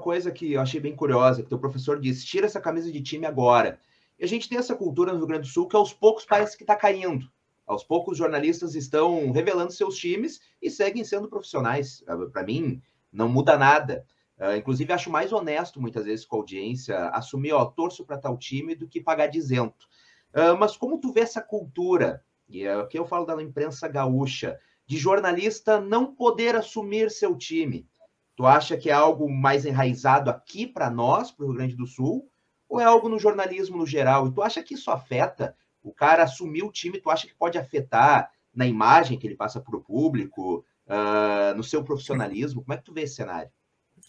coisa que eu achei bem curiosa, que teu professor disse, tira essa camisa de time agora. E a gente tem essa cultura no Rio Grande do Sul que aos poucos parece que está caindo. Aos poucos, jornalistas estão revelando seus times e seguem sendo profissionais. Ah, para mim, não muda nada. Uh, inclusive, acho mais honesto, muitas vezes, com a audiência, assumir, ó, torço para tal time do que pagar de isento. Uh, mas como tu vê essa cultura, e aqui é que eu falo da imprensa gaúcha, de jornalista não poder assumir seu time? Tu acha que é algo mais enraizado aqui para nós, para o Rio Grande do Sul, ou é algo no jornalismo no geral? E tu acha que isso afeta? O cara assumiu o time, tu acha que pode afetar na imagem que ele passa para o público, uh, no seu profissionalismo? Como é que tu vê esse cenário?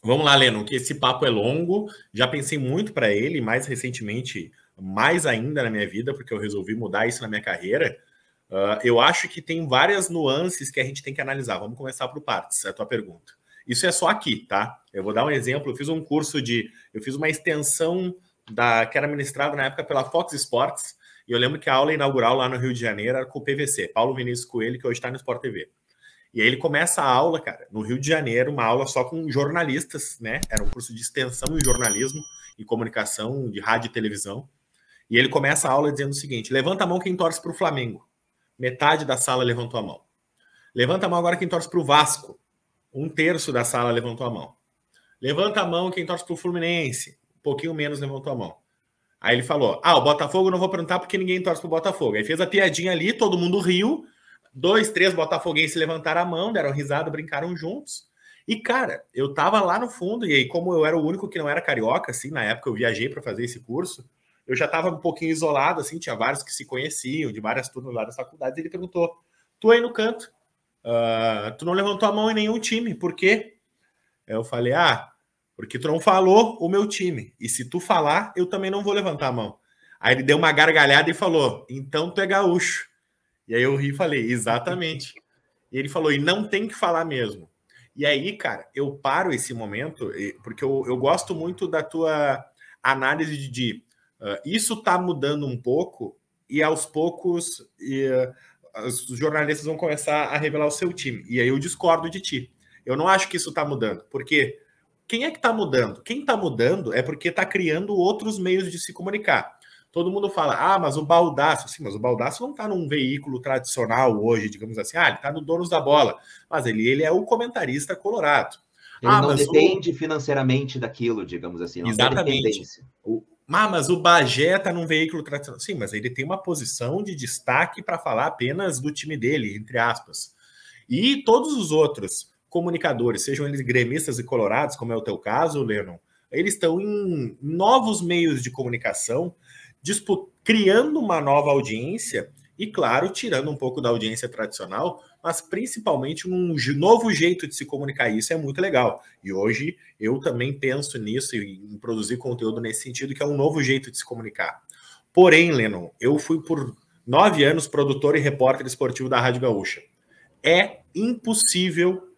Vamos lá, Leno, que esse papo é longo. Já pensei muito para ele, mais recentemente, mais ainda na minha vida, porque eu resolvi mudar isso na minha carreira. Uh, eu acho que tem várias nuances que a gente tem que analisar. Vamos começar por partes, é a tua pergunta. Isso é só aqui, tá? Eu vou dar um exemplo. Eu fiz um curso de. Eu fiz uma extensão da que era ministrada na época pela Fox Sports. E eu lembro que a aula inaugural lá no Rio de Janeiro era com o PVC, Paulo Vinícius Coelho, que hoje está no Sport TV. E aí ele começa a aula, cara, no Rio de Janeiro, uma aula só com jornalistas, né? Era um curso de extensão em jornalismo e comunicação de rádio e televisão. E ele começa a aula dizendo o seguinte: levanta a mão quem torce para o Flamengo. Metade da sala levantou a mão. Levanta a mão agora quem torce para o Vasco um terço da sala levantou a mão. Levanta a mão quem torce pro Fluminense. Um pouquinho menos levantou a mão. Aí ele falou: Ah, o Botafogo eu não vou perguntar porque ninguém torce pro Botafogo. Aí fez a piadinha ali, todo mundo riu. Dois, três botafoguenses levantaram a mão, deram risada, brincaram juntos. E, cara, eu tava lá no fundo, e aí, como eu era o único que não era carioca, assim, na época eu viajei para fazer esse curso, eu já tava um pouquinho isolado, assim, tinha vários que se conheciam, de várias turmas lá das faculdades, e ele perguntou: Tu aí no canto? Uh, tu não levantou a mão em nenhum time, por quê? É, eu falei, ah, porque tu não falou o meu time. E se tu falar, eu também não vou levantar a mão. Aí ele deu uma gargalhada e falou, então tu é gaúcho. E aí eu ri e falei, exatamente. E ele falou, e não tem que falar mesmo. E aí, cara, eu paro esse momento, porque eu, eu gosto muito da tua análise de, uh, isso tá mudando um pouco, e aos poucos. uh, os jornalistas vão começar a revelar o seu time. E aí eu discordo de ti. Eu não acho que isso está mudando, porque quem é que está mudando? Quem está mudando é porque está criando outros meios de se comunicar. Todo mundo fala, ah, mas o Baldaço, sim, mas o Baldaço não está num veículo tradicional hoje, digamos assim, ah, ele está no Donos da Bola, mas ele, ele é o comentarista colorado. Ele ah, não depende o... financeiramente daquilo, digamos assim. Exatamente. O, ah, mas o Bagé tá num veículo tradicional. Sim, mas ele tem uma posição de destaque para falar apenas do time dele, entre aspas. E todos os outros comunicadores, sejam eles gremistas e colorados, como é o teu caso, Lennon, eles estão em novos meios de comunicação, criando uma nova audiência e claro, tirando um pouco da audiência tradicional, mas principalmente um novo jeito de se comunicar. Isso é muito legal. E hoje eu também penso nisso e em produzir conteúdo nesse sentido, que é um novo jeito de se comunicar. Porém, Lennon, eu fui por nove anos produtor e repórter esportivo da Rádio Gaúcha. É impossível,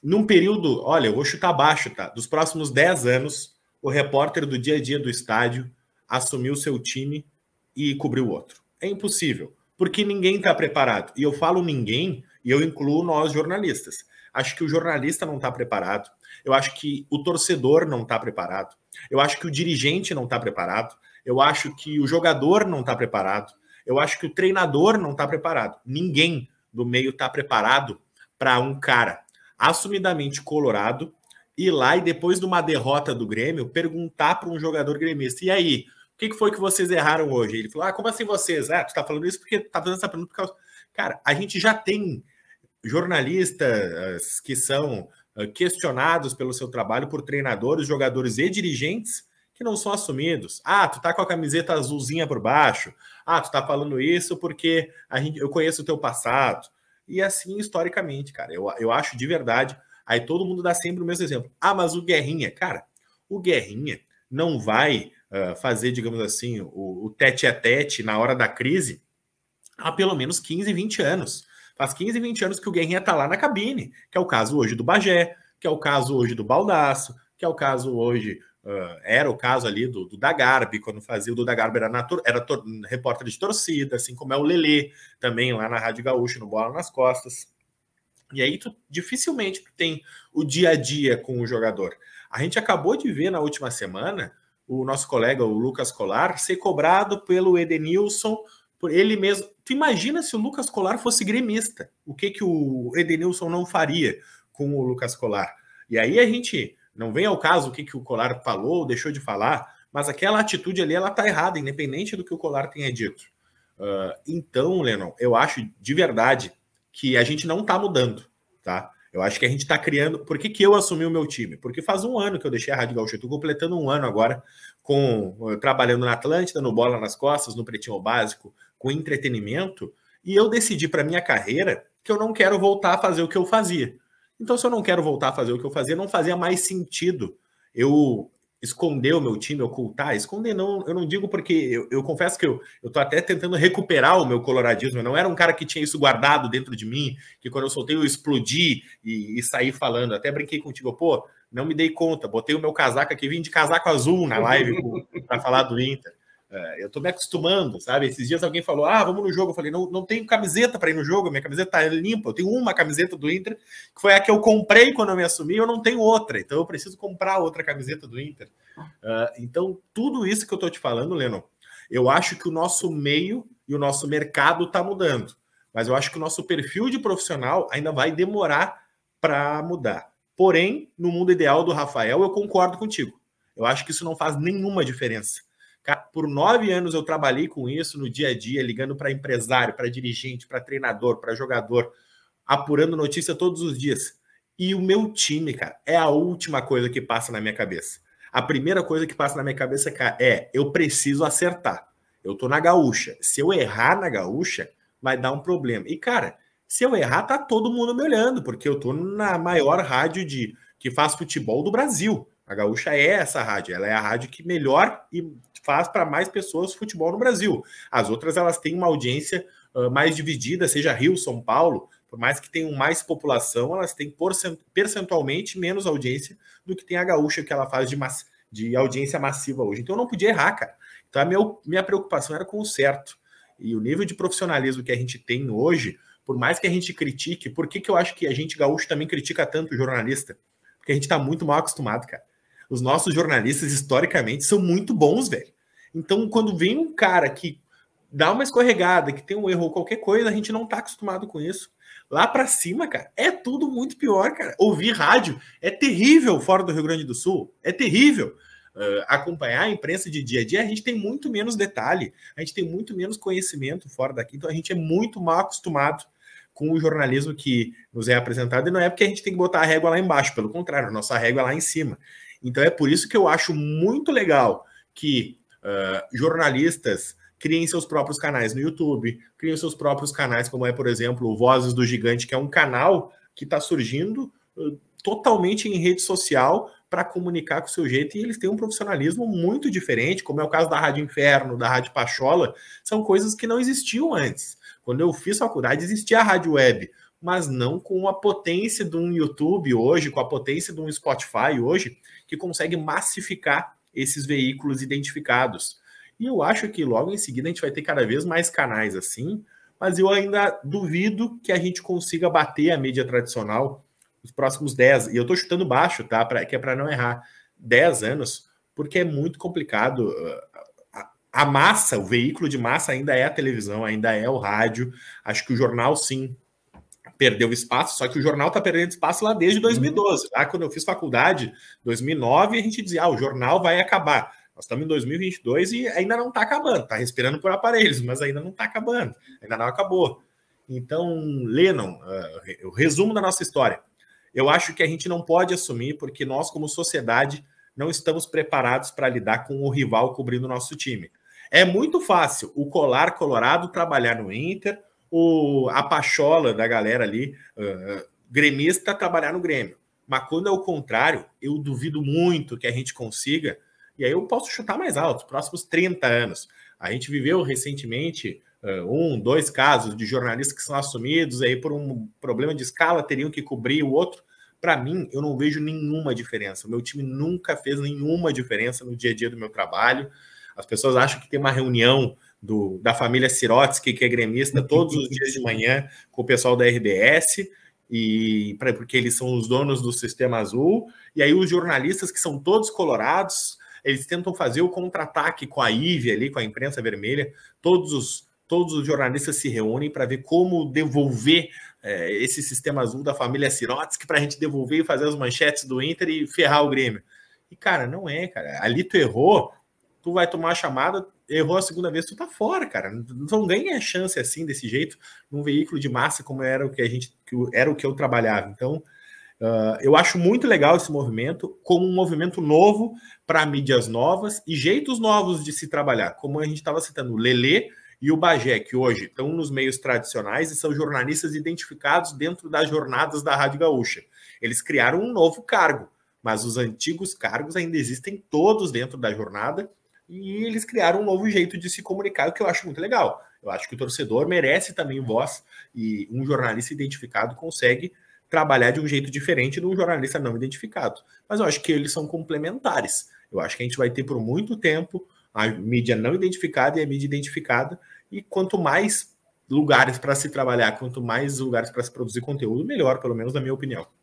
num período, olha, eu vou chutar baixo, tá? Dos próximos dez anos, o repórter do dia a dia do estádio assumiu seu time e cobriu outro. É impossível, porque ninguém está preparado. E eu falo ninguém, e eu incluo nós jornalistas. Acho que o jornalista não está preparado. Eu acho que o torcedor não está preparado. Eu acho que o dirigente não está preparado. Eu acho que o jogador não está preparado. Eu acho que o treinador não está preparado. Ninguém do meio está preparado para um cara assumidamente colorado ir lá e depois de uma derrota do Grêmio perguntar para um jogador gremista: e aí, que, que foi que vocês erraram hoje? Ele falou, ah, como assim vocês? Ah, tu tá falando isso porque tá fazendo essa pergunta por causa... Cara, a gente já tem jornalistas que são ah, questionados pelo seu trabalho por treinadores, jogadores e dirigentes que não são assumidos. Ah, tu tá com a camiseta azulzinha por baixo. Ah, tu tá falando isso porque a gente, eu conheço o teu passado. E assim, historicamente, cara, eu, eu acho de verdade. Aí todo mundo dá sempre o mesmo exemplo. Ah, mas o Guerrinha, cara, o Guerrinha não vai eh, fazer, digamos assim, o, o tete a tete na hora da crise há pelo menos 15, 20 anos. Faz 15, 20 anos que o Guerrinha está lá na cabine, que é o caso hoje do Bagé, que é o caso hoje do Baldaço, que é o caso hoje Uh, era o caso ali do, do Dagarbi, quando fazia o do Dagarbi era, era repórter de torcida, assim como é o Lelê, também lá na Rádio Gaúcho, no Bola nas Costas. E aí tu, dificilmente tu tem o dia a dia com o jogador. A gente acabou de ver na última semana o nosso colega, o Lucas Colar, ser cobrado pelo Edenilson, por ele mesmo. Tu imagina se o Lucas Colar fosse gremista, o que, que o Edenilson não faria com o Lucas Colar? E aí a gente não vem ao caso o que, que o Colar falou, deixou de falar, mas aquela atitude ali ela tá errada, independente do que o Colar tenha dito. Uh, então, Lennon, eu acho de verdade que a gente não está mudando, tá? Eu acho que a gente está criando. Por que, que eu assumi o meu time? Porque faz um ano que eu deixei a Rádio Gaúcho. Estou completando um ano agora com eh, trabalhando na Atlântida, no Bola nas Costas, no Pretinho Básico, com entretenimento. E eu decidi para minha carreira que eu não quero voltar a fazer o que eu fazia. Então, se eu não quero voltar a fazer o que eu fazia, não fazia mais sentido eu esconder o meu time, ocultar, esconder não, eu não digo porque eu, eu confesso que eu, eu tô até tentando recuperar o meu coloradismo, eu não era um cara que tinha isso guardado dentro de mim, que quando eu soltei eu explodi e, e saí falando, até brinquei contigo, pô, não me dei conta, botei o meu casaco aqui, vim de casaco azul na live para falar do Inter. É, eu tô me acostumando, sabe? Esses dias alguém falou: ah, vamos no jogo. Eu falei: não, não tenho camiseta para ir no jogo, minha camiseta tá limpa. Eu tenho uma camiseta do Inter, que foi a que eu comprei quando eu me assumi, eu não tenho outra, então eu preciso comprar outra camiseta do Inter. Uh, então, tudo isso que eu tô te falando, Leno, eu acho que o nosso meio e o nosso mercado tá mudando, mas eu acho que o nosso perfil de profissional ainda vai demorar para mudar. Porém, no mundo ideal do Rafael, eu concordo contigo. Eu acho que isso não faz nenhuma diferença por nove anos eu trabalhei com isso no dia a dia, ligando para empresário, para dirigente, para treinador, para jogador, apurando notícia todos os dias. E o meu time, cara, é a última coisa que passa na minha cabeça. A primeira coisa que passa na minha cabeça cara, é: eu preciso acertar. Eu tô na gaúcha. Se eu errar na gaúcha, vai dar um problema. E, cara, se eu errar, tá todo mundo me olhando, porque eu tô na maior rádio de que faz futebol do Brasil. A Gaúcha é essa rádio, ela é a rádio que melhor e faz para mais pessoas futebol no Brasil. As outras elas têm uma audiência uh, mais dividida, seja Rio, São Paulo, por mais que tenham mais população, elas têm percentualmente menos audiência do que tem a Gaúcha, que ela faz de, de audiência massiva hoje. Então eu não podia errar, cara. Então a meu, minha preocupação era com o certo. E o nível de profissionalismo que a gente tem hoje, por mais que a gente critique, por que, que eu acho que a gente gaúcho também critica tanto o jornalista? Porque a gente está muito mal acostumado, cara. Os nossos jornalistas, historicamente, são muito bons, velho. Então, quando vem um cara que dá uma escorregada, que tem um erro ou qualquer coisa, a gente não tá acostumado com isso. Lá para cima, cara, é tudo muito pior, cara. Ouvir rádio é terrível fora do Rio Grande do Sul. É terrível. Uh, acompanhar a imprensa de dia a dia, a gente tem muito menos detalhe, a gente tem muito menos conhecimento fora daqui, então a gente é muito mal acostumado com o jornalismo que nos é apresentado, e não é porque a gente tem que botar a régua lá embaixo, pelo contrário, a nossa régua é lá em cima. Então é por isso que eu acho muito legal que uh, jornalistas criem seus próprios canais no YouTube, criem seus próprios canais, como é, por exemplo, o Vozes do Gigante, que é um canal que está surgindo uh, totalmente em rede social para comunicar com o seu jeito, e eles têm um profissionalismo muito diferente, como é o caso da Rádio Inferno, da Rádio Pachola, são coisas que não existiam antes. Quando eu fiz faculdade, existia a rádio web, mas não com a potência de um YouTube hoje, com a potência de um Spotify hoje, que consegue massificar esses veículos identificados. E eu acho que logo em seguida a gente vai ter cada vez mais canais assim, mas eu ainda duvido que a gente consiga bater a mídia tradicional nos próximos 10, e eu estou chutando baixo, tá? Pra, que é para não errar, 10 anos, porque é muito complicado. Uh, a, a massa, o veículo de massa ainda é a televisão, ainda é o rádio. Acho que o jornal, sim, perdeu espaço, só que o jornal está perdendo espaço lá desde 2012. Uhum. Lá quando eu fiz faculdade, 2009, a gente dizia, ah, o jornal vai acabar. Nós estamos em 2022 e ainda não está acabando, está respirando por aparelhos, mas ainda não está acabando, ainda não acabou. Então, Lennon, uh, o resumo da nossa história. Eu acho que a gente não pode assumir, porque nós, como sociedade, não estamos preparados para lidar com o rival cobrindo o nosso time. É muito fácil o colar colorado trabalhar no Inter, o, a pachola da galera ali, uh, gremista, trabalhar no Grêmio. Mas quando é o contrário, eu duvido muito que a gente consiga. E aí eu posso chutar mais alto, próximos 30 anos. A gente viveu recentemente uh, um, dois casos de jornalistas que são assumidos aí por um problema de escala, teriam que cobrir o outro. Para mim, eu não vejo nenhuma diferença. O meu time nunca fez nenhuma diferença no dia a dia do meu trabalho. As pessoas acham que tem uma reunião do, da família Sirotsky, que é gremista, uhum. todos os dias de manhã com o pessoal da RBS, e pra, porque eles são os donos do Sistema Azul. E aí os jornalistas, que são todos colorados, eles tentam fazer o contra-ataque com a IVE ali, com a imprensa vermelha. Todos os, todos os jornalistas se reúnem para ver como devolver é, esse Sistema Azul da família Sirotsky para a gente devolver e fazer as manchetes do Inter e ferrar o Grêmio. E, cara, não é, cara. Ali tu errou, tu vai tomar a chamada, errou a segunda vez, tu tá fora, cara. Não ganha chance assim, desse jeito, num veículo de massa como era o que a gente que era o que eu trabalhava. Então, uh, eu acho muito legal esse movimento, como um movimento novo para mídias novas e jeitos novos de se trabalhar. Como a gente estava citando, o e o Bagé, que hoje estão nos meios tradicionais e são jornalistas identificados dentro das jornadas da Rádio Gaúcha. Eles criaram um novo cargo, mas os antigos cargos ainda existem todos dentro da jornada e eles criaram um novo jeito de se comunicar, o que eu acho muito legal. Eu acho que o torcedor merece também voz e um jornalista identificado consegue trabalhar de um jeito diferente de um jornalista não identificado. Mas eu acho que eles são complementares. Eu acho que a gente vai ter por muito tempo a mídia não identificada e a mídia identificada, e quanto mais lugares para se trabalhar, quanto mais lugares para se produzir conteúdo, melhor, pelo menos na minha opinião.